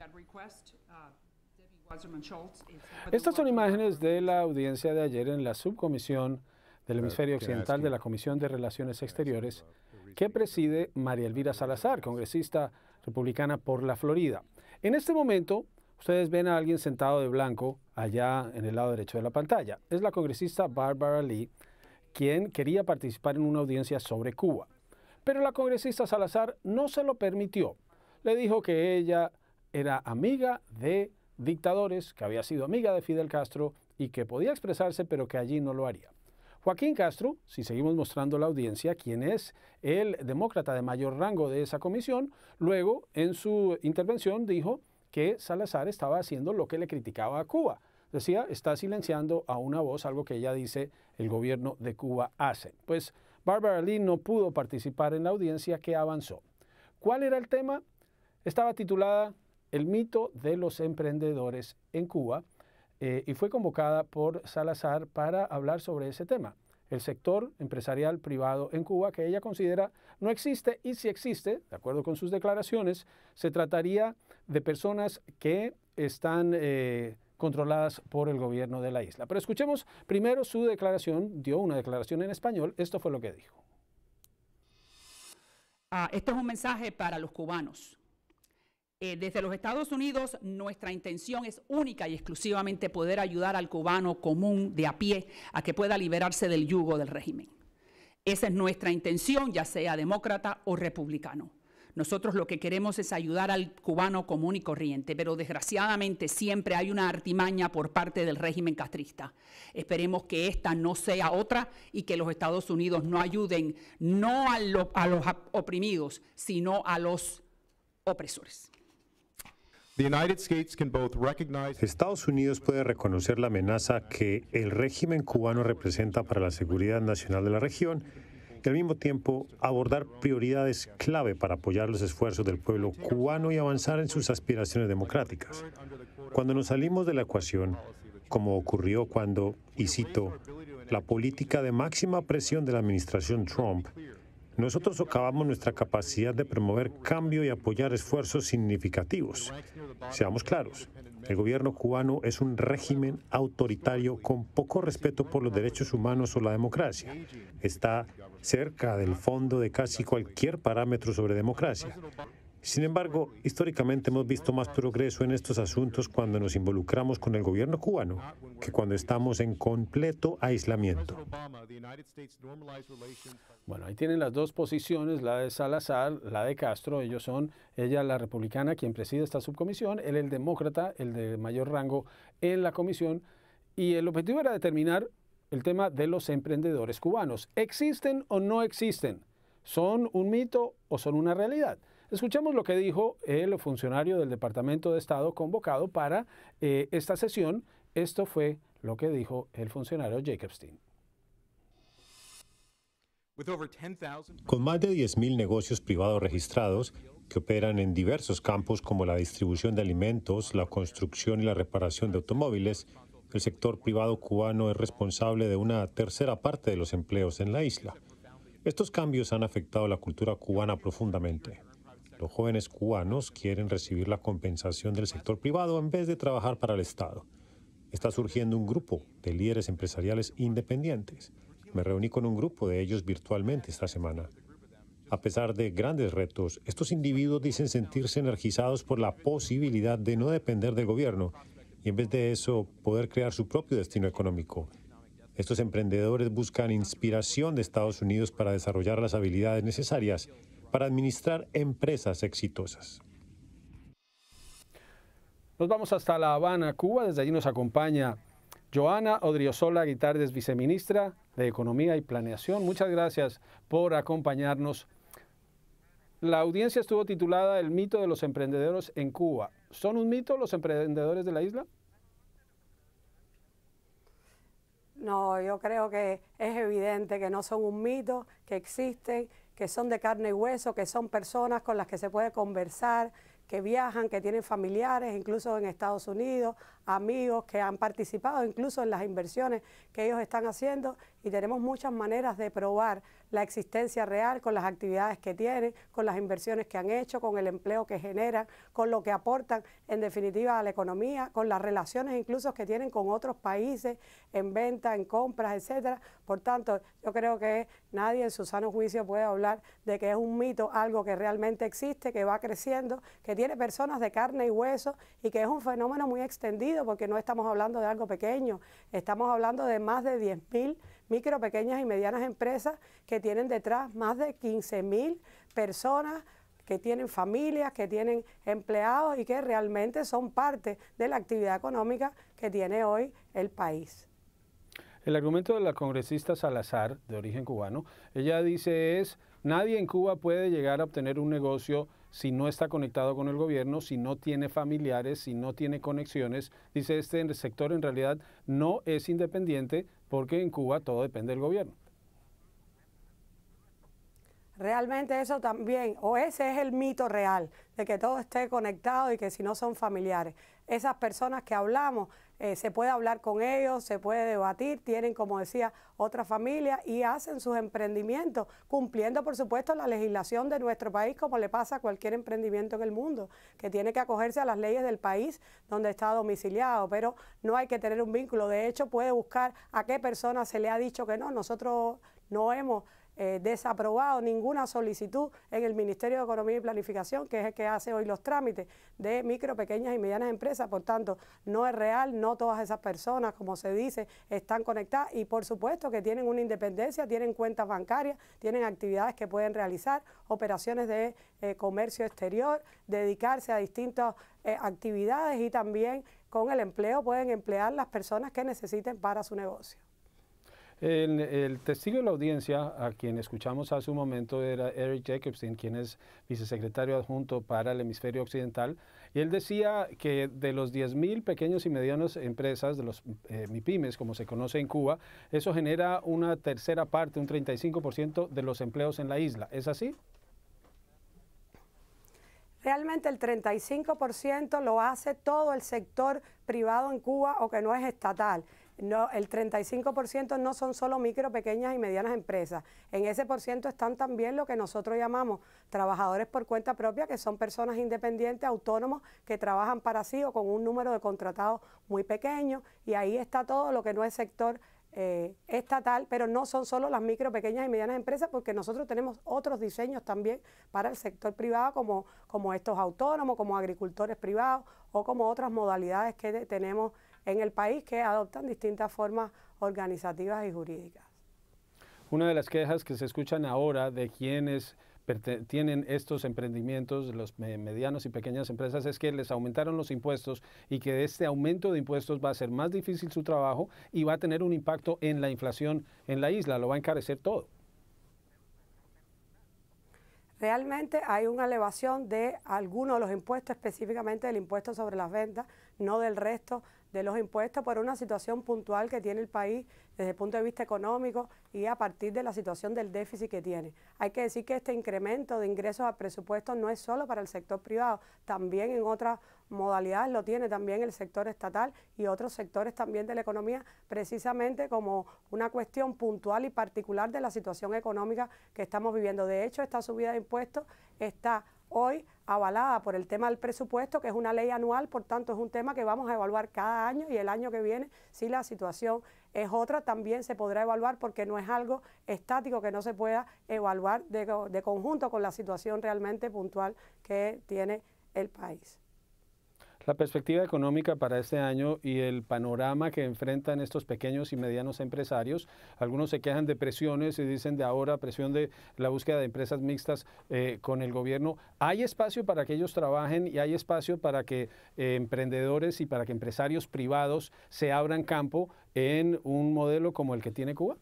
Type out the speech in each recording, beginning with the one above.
Uh, Estas son imágenes de la audiencia de ayer en la subcomisión del hemisferio occidental de la Comisión de Relaciones Exteriores que preside María Elvira Salazar, congresista republicana por la Florida. En este momento, ustedes ven a alguien sentado de blanco allá en el lado derecho de la pantalla. Es la congresista Barbara Lee, quien quería participar en una audiencia sobre Cuba. Pero la congresista Salazar no se lo permitió. Le dijo que ella era amiga de dictadores, que había sido amiga de Fidel Castro y que podía expresarse, pero que allí no lo haría. Joaquín Castro, si seguimos mostrando la audiencia, quien es el demócrata de mayor rango de esa comisión, luego en su intervención dijo que Salazar estaba haciendo lo que le criticaba a Cuba. Decía, está silenciando a una voz, algo que ella dice el gobierno de Cuba hace. Pues Barbara Lee no pudo participar en la audiencia que avanzó. ¿Cuál era el tema? Estaba titulada el mito de los emprendedores en Cuba eh, y fue convocada por Salazar para hablar sobre ese tema. El sector empresarial privado en Cuba que ella considera no existe y si existe, de acuerdo con sus declaraciones, se trataría de personas que están eh, controladas por el gobierno de la isla. Pero escuchemos primero su declaración, dio una declaración en español, esto fue lo que dijo. Ah, es un mensaje para los cubanos eh, desde los Estados Unidos, nuestra intención es única y exclusivamente poder ayudar al cubano común de a pie a que pueda liberarse del yugo del régimen. Esa es nuestra intención, ya sea demócrata o republicano. Nosotros lo que queremos es ayudar al cubano común y corriente, pero desgraciadamente siempre hay una artimaña por parte del régimen castrista. Esperemos que esta no sea otra y que los Estados Unidos no ayuden no a los oprimidos, sino a los opresores. Estados Unidos puede reconocer la amenaza que el régimen cubano representa para la seguridad nacional de la región y al mismo tiempo abordar prioridades clave para apoyar los esfuerzos del pueblo cubano y avanzar en sus aspiraciones democráticas. Cuando nos salimos de la ecuación, como ocurrió cuando, y cito, la política de máxima presión de la administración Trump nosotros socavamos nuestra capacidad de promover cambio y apoyar esfuerzos significativos. Seamos claros, el gobierno cubano es un régimen autoritario con poco respeto por los derechos humanos o la democracia. Está cerca del fondo de casi cualquier parámetro sobre democracia. Sin embargo, históricamente hemos visto más progreso en estos asuntos cuando nos involucramos con el gobierno cubano que cuando estamos en completo aislamiento. Bueno, ahí tienen las dos posiciones, la de Salazar, la de Castro. Ellos son, ella la republicana quien preside esta subcomisión, él el demócrata, el de mayor rango en la comisión. Y el objetivo era determinar el tema de los emprendedores cubanos. ¿Existen o no existen? ¿Son un mito o son una realidad? Escuchemos lo que dijo el funcionario del Departamento de Estado convocado para eh, esta sesión. Esto fue lo que dijo el funcionario Jacobstein. Con más de 10.000 negocios privados registrados que operan en diversos campos como la distribución de alimentos, la construcción y la reparación de automóviles, el sector privado cubano es responsable de una tercera parte de los empleos en la isla. Estos cambios han afectado la cultura cubana profundamente. Los jóvenes cubanos quieren recibir la compensación del sector privado en vez de trabajar para el Estado. Está surgiendo un grupo de líderes empresariales independientes. Me reuní con un grupo de ellos virtualmente esta semana. A pesar de grandes retos, estos individuos dicen sentirse energizados por la posibilidad de no depender del gobierno y en vez de eso poder crear su propio destino económico. Estos emprendedores buscan inspiración de Estados Unidos para desarrollar las habilidades necesarias para administrar empresas exitosas. Nos vamos hasta La Habana, Cuba. Desde allí nos acompaña Joana Odriozola Guitardes, viceministra de Economía y Planeación. Muchas gracias por acompañarnos. La audiencia estuvo titulada El mito de los emprendedores en Cuba. ¿Son un mito los emprendedores de la isla? No, yo creo que es evidente que no son un mito, que existen que son de carne y hueso, que son personas con las que se puede conversar, que viajan, que tienen familiares, incluso en Estados Unidos, amigos que han participado incluso en las inversiones que ellos están haciendo y tenemos muchas maneras de probar la existencia real con las actividades que tienen, con las inversiones que han hecho, con el empleo que generan, con lo que aportan en definitiva a la economía, con las relaciones incluso que tienen con otros países en venta, en compras, etcétera. Por tanto, yo creo que nadie en su sano juicio puede hablar de que es un mito algo que realmente existe, que va creciendo, que tiene personas de carne y hueso y que es un fenómeno muy extendido porque no estamos hablando de algo pequeño, estamos hablando de más de 10.000 micro, pequeñas y medianas empresas que tienen detrás más de 15 mil personas que tienen familias, que tienen empleados y que realmente son parte de la actividad económica que tiene hoy el país. El argumento de la congresista Salazar, de origen cubano, ella dice es, nadie en Cuba puede llegar a obtener un negocio si no está conectado con el gobierno, si no tiene familiares, si no tiene conexiones. Dice, este sector en realidad no es independiente porque en Cuba todo depende del gobierno. Realmente eso también, o ese es el mito real, de que todo esté conectado y que si no son familiares. Esas personas que hablamos eh, se puede hablar con ellos, se puede debatir, tienen, como decía, otra familia y hacen sus emprendimientos, cumpliendo, por supuesto, la legislación de nuestro país, como le pasa a cualquier emprendimiento en el mundo, que tiene que acogerse a las leyes del país donde está domiciliado, pero no hay que tener un vínculo. De hecho, puede buscar a qué persona se le ha dicho que no. Nosotros no hemos eh, desaprobado ninguna solicitud en el Ministerio de Economía y Planificación, que es el que hace hoy los trámites de micro, pequeñas y medianas empresas. Por tanto, no es real, no todas esas personas, como se dice, están conectadas y por supuesto que tienen una independencia, tienen cuentas bancarias, tienen actividades que pueden realizar, operaciones de eh, comercio exterior, dedicarse a distintas eh, actividades y también con el empleo pueden emplear las personas que necesiten para su negocio. El, testigo de la audiencia, a quien escuchamos hace un momento, era Eric Jacobson, quien es vicesecretario adjunto para el hemisferio occidental, y él decía que de los 10.000 pequeños y medianos empresas, de los eh, MIPIMES, como se conoce en Cuba, eso genera una tercera parte, un 35% de los empleos en la isla. ¿Es así? Realmente el 35% lo hace todo el sector privado en Cuba o que no es estatal no, el 35% no son solo micro, pequeñas y medianas empresas. En ese por ciento están también lo que nosotros llamamos trabajadores por cuenta propia, que son personas independientes, autónomos, que trabajan para sí o con un número de contratados muy pequeño. Y ahí está todo lo que no es sector eh, estatal, pero no son solo las micro, pequeñas y medianas empresas, porque nosotros tenemos otros diseños también para el sector privado, como, como estos autónomos, como agricultores privados o como otras modalidades que tenemos en el país que adoptan distintas formas organizativas y jurídicas. Una de las quejas que se escuchan ahora de quienes tienen estos emprendimientos, los medianos y pequeñas empresas, es que les aumentaron los impuestos y que este aumento de impuestos va a ser más difícil su trabajo y va a tener un impacto en la inflación en la isla, lo va a encarecer todo. Realmente hay una elevación de algunos de los impuestos, específicamente del impuesto sobre las ventas, no del resto de los impuestos por una situación puntual que tiene el país desde el punto de vista económico y a partir de la situación del déficit que tiene. Hay que decir que este incremento de ingresos al presupuesto no es solo para el sector privado, también en otras modalidades lo tiene también el sector estatal y otros sectores también de la economía, precisamente como una cuestión puntual y particular de la situación económica que estamos viviendo. De hecho, esta subida de impuestos está hoy avalada por el tema del presupuesto, que es una ley anual, por tanto es un tema que vamos a evaluar cada año y el año que viene, si la situación es otra, también se podrá evaluar porque no es algo estático que no se pueda evaluar de, de conjunto con la situación realmente puntual que tiene el país. La perspectiva económica para este año y el panorama que enfrentan estos pequeños y medianos empresarios, algunos se quejan de presiones y dicen de ahora presión de la búsqueda de empresas mixtas eh, con el gobierno. ¿Hay espacio para que ellos trabajen y hay espacio para que eh, emprendedores y para que empresarios privados se abran campo en un modelo como el que tiene Cuba?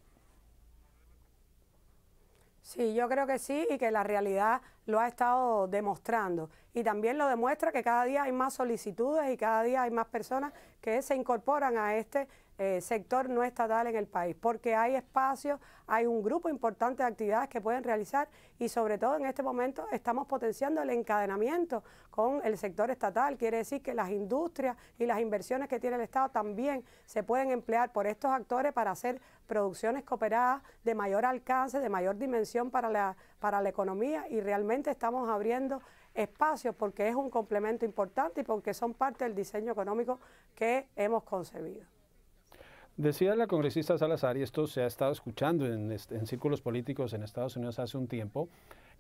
Sí, yo creo que sí y que la realidad lo ha estado demostrando. Y también lo demuestra que cada día hay más solicitudes y cada día hay más personas que se incorporan a este eh, sector no estatal en el país, porque hay espacios, hay un grupo importante de actividades que pueden realizar y sobre todo en este momento estamos potenciando el encadenamiento con el sector estatal, quiere decir que las industrias y las inversiones que tiene el Estado también se pueden emplear por estos actores para hacer producciones cooperadas de mayor alcance, de mayor dimensión para la, para la economía y realmente estamos abriendo espacios porque es un complemento importante y porque son parte del diseño económico que hemos concebido. Decía la congresista Salazar, y esto se ha estado escuchando en, círculos políticos en Estados Unidos hace un tiempo,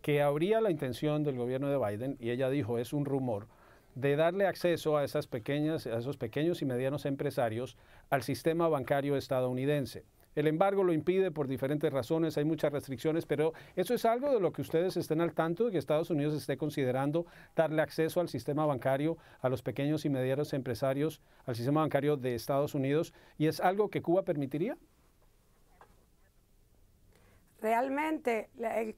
que habría la intención del gobierno de Biden, y ella dijo, es un rumor, de darle acceso a, esas pequeñas, a esos pequeños y medianos empresarios al sistema bancario estadounidense. El embargo lo impide por diferentes razones, hay muchas restricciones, pero eso es algo de lo que ustedes estén al tanto, y que Estados Unidos esté considerando darle acceso al sistema bancario, a los pequeños y medianos empresarios, al sistema bancario de Estados Unidos, y es algo que Cuba permitiría. Realmente,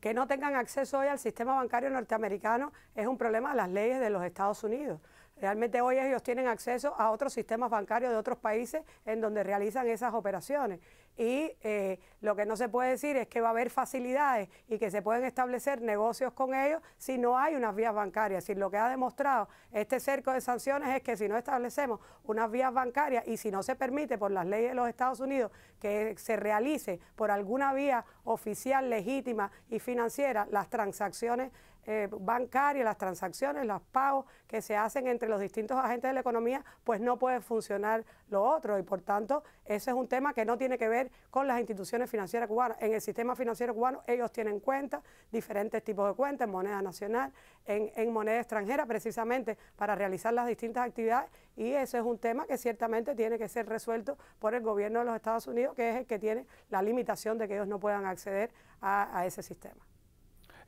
que no tengan acceso hoy al sistema bancario norteamericano es un problema de las leyes de los Estados Unidos. Realmente hoy ellos tienen acceso a otros sistemas bancarios de otros países en donde realizan esas operaciones y eh, lo que no se puede decir es que va a haber facilidades y que se pueden establecer negocios con ellos si no hay unas vías bancarias. Si lo que ha demostrado este cerco de sanciones es que si no establecemos unas vías bancarias y si no se permite por las leyes de los Estados Unidos que se realice por alguna vía oficial, legítima y financiera las transacciones eh, bancaria, las transacciones, los pagos que se hacen entre los distintos agentes de la economía, pues no puede funcionar lo otro. Y por tanto, ese es un tema que no tiene que ver con las instituciones financieras cubanas. En el sistema financiero cubano ellos tienen cuentas, diferentes tipos de cuentas, en moneda nacional, en, moneda extranjera, precisamente para realizar las distintas actividades. Y ese es un tema que ciertamente tiene que ser resuelto por el gobierno de los Estados Unidos, que es el que tiene la limitación de que ellos no puedan acceder a ese sistema.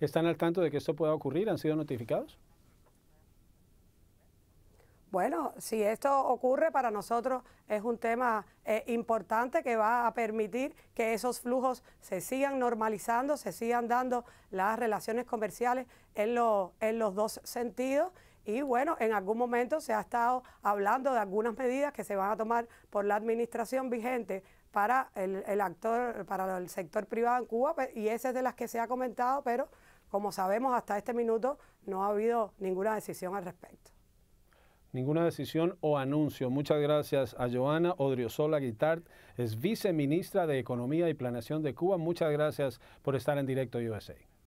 ¿Están al tanto de que esto pueda ocurrir? ¿Han sido notificados? Bueno, si esto ocurre para nosotros es un tema eh, importante que va a permitir que esos flujos se sigan normalizando, se sigan dando las relaciones comerciales en, en los dos sentidos. Y bueno, en algún momento se ha estado hablando de algunas medidas que se van a tomar por la administración vigente para el, actor, para el sector privado en Cuba, y esa es de las que se ha comentado, pero como sabemos, hasta este minuto no ha habido ninguna decisión al respecto. Ninguna decisión o anuncio. Muchas gracias a Joana Odriozola Guitart, es viceministra de Economía y Planeación de Cuba. Muchas gracias por estar en directo USA.